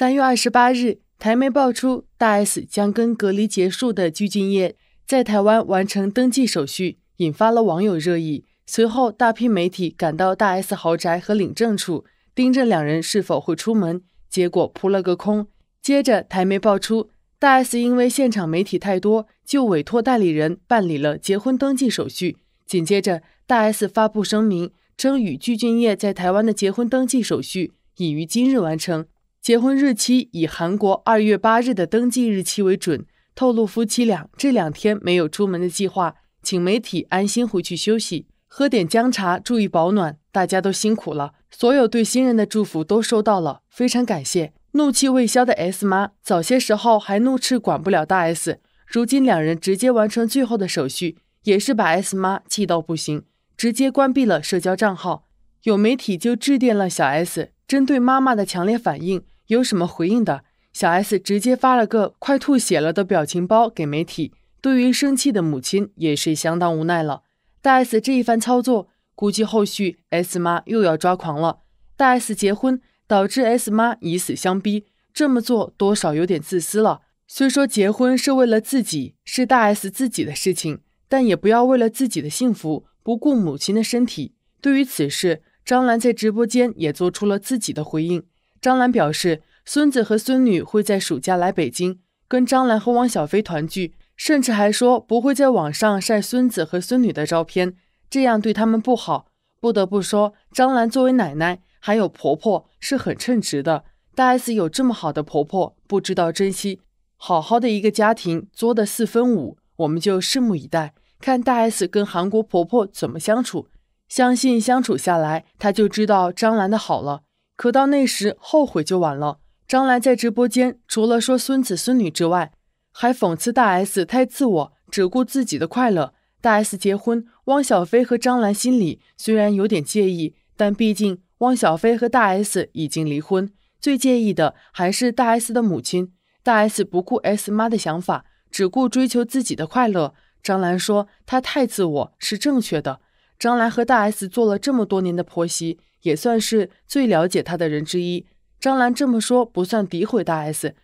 三月二十八日，台媒爆出大 S 将跟隔离结束的具俊晔在台湾完成登记手续，引发了网友热议。随后，大批媒体赶到大 S 豪宅和领证处，盯着两人是否会出门，结果扑了个空。接着，台媒爆出大 S 因为现场媒体太多，就委托代理人办理了结婚登记手续。紧接着，大 S 发布声明称，与具俊晔在台湾的结婚登记手续已于今日完成。结婚日期以韩国二月八日的登记日期为准。透露夫妻俩这两天没有出门的计划，请媒体安心回去休息，喝点姜茶，注意保暖。大家都辛苦了，所有对新人的祝福都收到了，非常感谢。怒气未消的 S 妈早些时候还怒斥管不了大 S，如今两人直接完成最后的手续，也是把 S 妈气到不行，直接关闭了社交账号。有媒体就致电了小 S，针对妈妈的强烈反应。有什么回应的？小 S 直接发了个“快吐血了”的表情包给媒体。对于生气的母亲，也是相当无奈了。大 S 这一番操作，估计后续 S 妈又要抓狂了。大 S 结婚导致 S 妈以死相逼，这么做多少有点自私了。虽说结婚是为了自己，是大 S 自己的事情，但也不要为了自己的幸福不顾母亲的身体。对于此事，张兰在直播间也做出了自己的回应。张兰表示。孙子和孙女会在暑假来北京跟张兰和汪小菲团聚，甚至还说不会在网上晒孙子和孙女的照片，这样对他们不好。不得不说，张兰作为奶奶还有婆婆是很称职的。大 S 有这么好的婆婆，不知道珍惜，好好的一个家庭作的四分五，我们就拭目以待，看大 S 跟韩国婆婆怎么相处。相信相处下来，她就知道张兰的好了。可到那时后悔就晚了。张兰在直播间除了说孙子孙女之外，还讽刺大 S 太自我，只顾自己的快乐。大 S 结婚，汪小菲和张兰心里虽然有点介意，但毕竟汪小菲和大 S 已经离婚，最介意的还是大 S 的母亲。大 S 不顾 S 妈的想法，只顾追求自己的快乐。张兰说她太自我是正确的。张兰和大 S 做了这么多年的婆媳，也算是最了解她的人之一。张兰这么说不算诋毁大 S，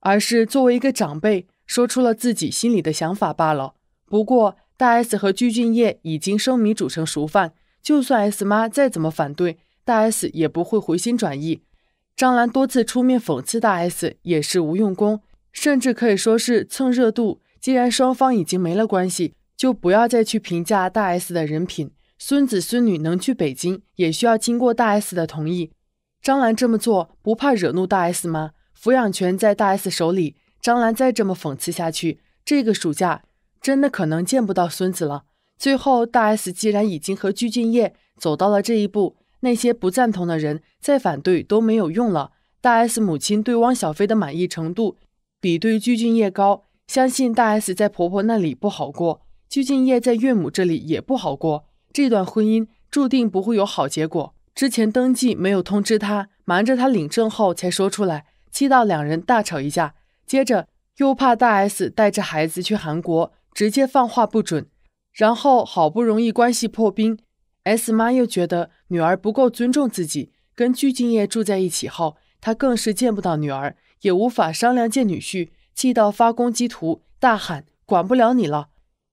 而是作为一个长辈说出了自己心里的想法罢了。不过大 S 和鞠俊祎已经生米煮成熟饭，就算 S 妈再怎么反对，大 S 也不会回心转意。张兰多次出面讽刺大 S 也是无用功，甚至可以说是蹭热度。既然双方已经没了关系，就不要再去评价大 S 的人品。孙子孙女能去北京，也需要经过大 S 的同意。张兰这么做不怕惹怒大 S 吗？抚养权在大 S 手里，张兰再这么讽刺下去，这个暑假真的可能见不到孙子了。最后，大 S 既然已经和鞠婧祎走到了这一步，那些不赞同的人再反对都没有用了。大 S 母亲对汪小菲的满意程度比对鞠婧祎高，相信大 S 在婆婆那里不好过，鞠婧祎在岳母这里也不好过，这段婚姻注定不会有好结果。之前登记没有通知他，瞒着他领证后才说出来，气到两人大吵一架。接着又怕大 S 带着孩子去韩国，直接放话不准。然后好不容易关系破冰，S 妈又觉得女儿不够尊重自己，跟具俊晔住在一起后，她更是见不到女儿，也无法商量见女婿，气到发攻击图，大喊管不了你了。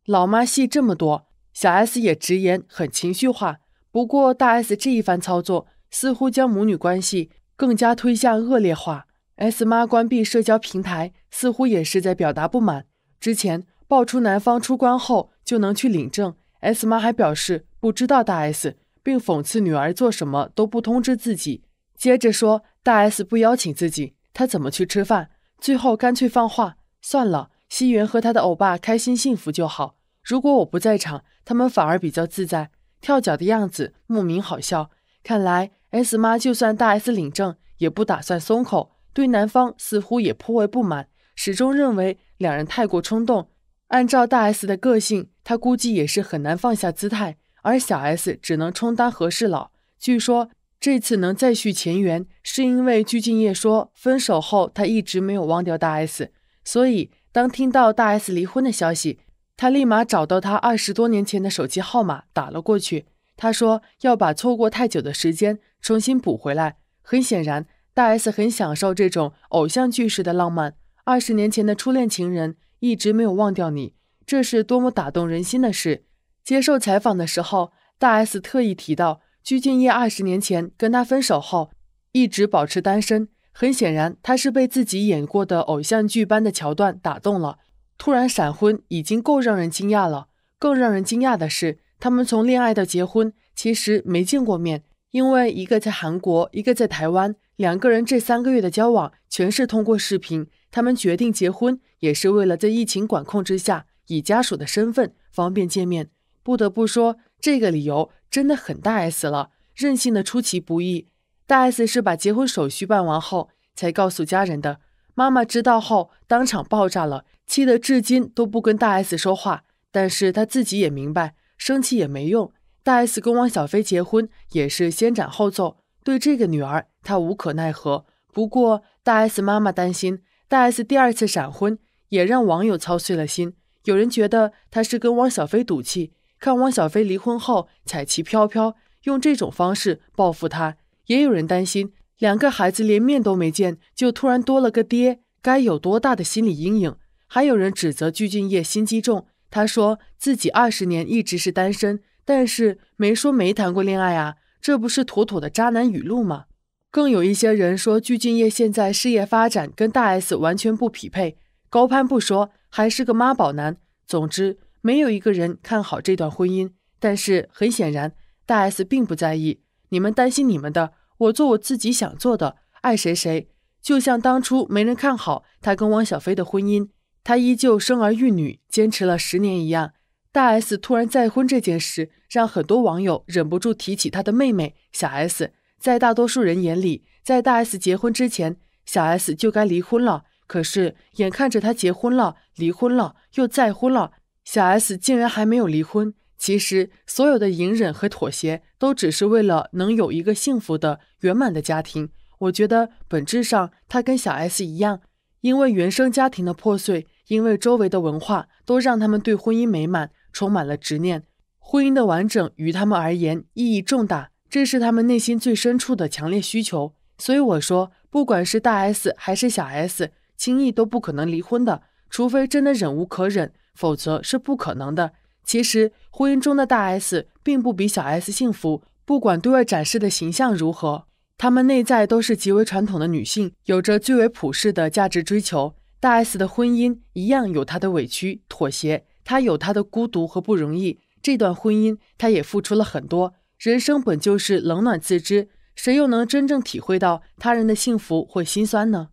老妈戏这么多，小 S 也直言很情绪化。不过，大 S 这一番操作似乎将母女关系更加推向恶劣化。S 妈关闭社交平台，似乎也是在表达不满。之前爆出男方出关后就能去领证，S 妈还表示不知道大 S，并讽刺女儿做什么都不通知自己。接着说大 S 不邀请自己，她怎么去吃饭？最后干脆放话，算了，西元和他的欧巴开心幸福就好。如果我不在场，他们反而比较自在。跳脚的样子莫名好笑，看来 S 妈就算大 S 领证，也不打算松口，对男方似乎也颇为不满，始终认为两人太过冲动。按照大 S 的个性，她估计也是很难放下姿态，而小 S 只能充当和事佬。据说这次能再续前缘，是因为鞠婧祎说分手后她一直没有忘掉大 S，所以当听到大 S 离婚的消息。他立马找到他二十多年前的手机号码，打了过去。他说要把错过太久的时间重新补回来。很显然，大 S 很享受这种偶像剧式的浪漫。二十年前的初恋情人一直没有忘掉你，这是多么打动人心的事！接受采访的时候，大 S 特意提到鞠婧祎二十年前跟他分手后一直保持单身。很显然，他是被自己演过的偶像剧般的桥段打动了。突然闪婚已经够让人惊讶了，更让人惊讶的是，他们从恋爱到结婚其实没见过面，因为一个在韩国，一个在台湾，两个人这三个月的交往全是通过视频。他们决定结婚，也是为了在疫情管控之下，以家属的身份方便见面。不得不说，这个理由真的很大 S 了，任性的出其不意。大 S 是把结婚手续办完后才告诉家人的。妈妈知道后当场爆炸了，气得至今都不跟大 S 说话。但是她自己也明白，生气也没用。大 S 跟汪小菲结婚也是先斩后奏，对这个女儿她无可奈何。不过大 S 妈妈担心大 S 第二次闪婚，也让网友操碎了心。有人觉得她是跟汪小菲赌气，看汪小菲离婚后彩旗飘飘，用这种方式报复他；也有人担心。两个孩子连面都没见，就突然多了个爹，该有多大的心理阴影？还有人指责鞠婧祎心机重，她说自己二十年一直是单身，但是没说没谈过恋爱啊，这不是妥妥的渣男语录吗？更有一些人说鞠婧祎现在事业发展跟大 S 完全不匹配，高攀不说，还是个妈宝男。总之，没有一个人看好这段婚姻，但是很显然，大 S 并不在意，你们担心你们的。我做我自己想做的，爱谁谁。就像当初没人看好他跟汪小菲的婚姻，他依旧生儿育女，坚持了十年一样。大 S 突然再婚这件事，让很多网友忍不住提起他的妹妹小 S。在大多数人眼里，在大 S 结婚之前，小 S 就该离婚了。可是眼看着她结婚了、离婚了、又再婚了，小 S 竟然还没有离婚。其实，所有的隐忍和妥协，都只是为了能有一个幸福的、圆满的家庭。我觉得，本质上，他跟小 S 一样，因为原生家庭的破碎，因为周围的文化，都让他们对婚姻美满充满了执念。婚姻的完整，于他们而言，意义重大，这是他们内心最深处的强烈需求。所以我说，不管是大 S 还是小 S，轻易都不可能离婚的，除非真的忍无可忍，否则是不可能的。其实，婚姻中的大 S 并不比小 S 幸福。不管对外展示的形象如何，她们内在都是极为传统的女性，有着最为普世的价值追求。大 S 的婚姻一样有她的委屈、妥协，她有她的孤独和不容易。这段婚姻，她也付出了很多。人生本就是冷暖自知，谁又能真正体会到他人的幸福或心酸呢？